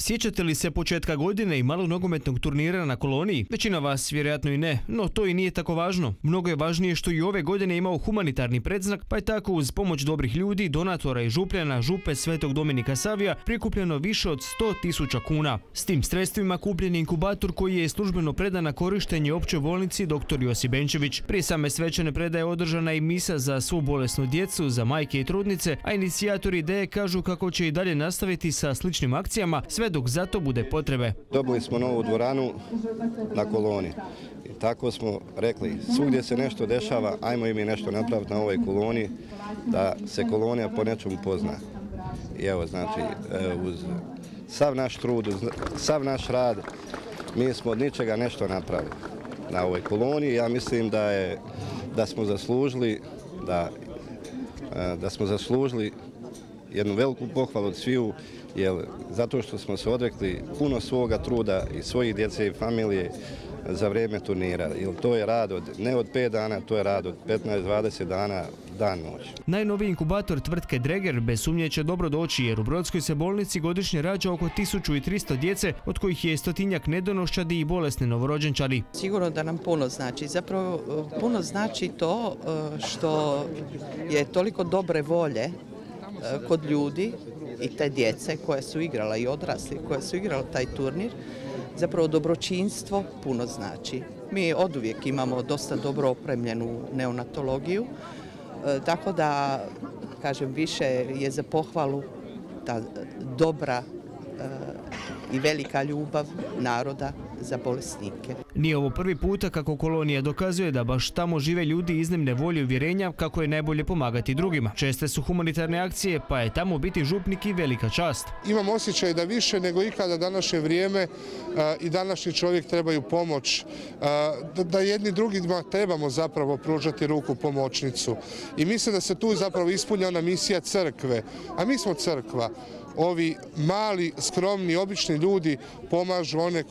Sjećate li se početka godine i malog nogometnog turnira na koloniji? Većina vas vjerojatno i ne, no to i nije tako važno. Mnogo je važnije što i ove godine imao humanitarni predznak, pa je tako uz pomoć dobrih ljudi, donatora i župljana župe Svetog Dominika Savija prikupljeno više od 100.000 kuna. S tim sredstvima kupljen je inkubator koji je službeno predan na korištenje općoj bolnici dr. Josip Benčević. Prije same svečane predaje održana i misa za svu bolesnu djecu, za majke i trudnice, a inicijatori ideje kažu kako će i dalje nastaviti sa sličnim akcijama, sve dok za to bude potrebe. Dobili smo novu dvoranu na koloni. I tako smo rekli, svugdje se nešto dešava, ajmo i mi nešto napraviti na ovoj koloni, da se kolonija po nečemu pozna. I evo, znači, e, uz sav naš trud, sav naš rad, mi smo od ničega nešto napravili na ovoj koloniji. Ja mislim da, da smo zaslužili da, e, da smo zaslužili jednu veliku pohvalu od sviju, jer zato što smo se odrekli puno svoga truda i svojih djece i familije za vrijeme turnira. Jer to je rad od, ne od 5 dana, to je rad od 15-20 dana dan noć. Najnoviji inkubator tvrtke Dreger bez sumnje će dobro doći jer u Brodskoj se bolnici godišnje rađa oko 1300 djece od kojih je stotinjak nedonošćadi i bolesne novorođenčari. Sigurno da nam puno znači. Zapravo puno znači to e, što je toliko dobre volje E, kod ljudi i te djece koje su igrala i odrasli koja su igrala taj turnir, zapravo dobročinstvo puno znači. Mi od uvijek imamo dosta dobro opremljenu neonatologiju, e, tako da, kažem, više je za pohvalu ta dobra e, i velika ljubav naroda za bolesnike. Nije ovo prvi puta kako kolonija dokazuje da baš tamo žive ljudi iznimne volje i uvjerenja kako je najbolje pomagati drugima. Česte su humanitarne akcije, pa je tamo biti župnik i velika čast. Imam osjećaj da više nego ikada današnje vrijeme i današnji čovjek trebaju pomoć. da, jedni drugima trebamo zapravo pružati ruku pomoćnicu. I mislim da se tu zapravo ispunja ona misija crkve. A mi smo crkva. Ovi mali, skromni, obični ljudi pomažu one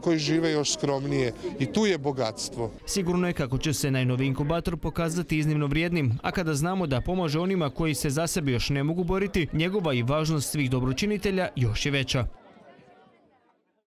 koji, žive još skromnije i tu je bogatstvo. Sigurno je kako će se najnovi inkubator pokazati iznimno vrijednim, a kada znamo da pomaže onima koji se za sebe još ne mogu boriti, njegova i važnost svih dobročinitelja još je veća.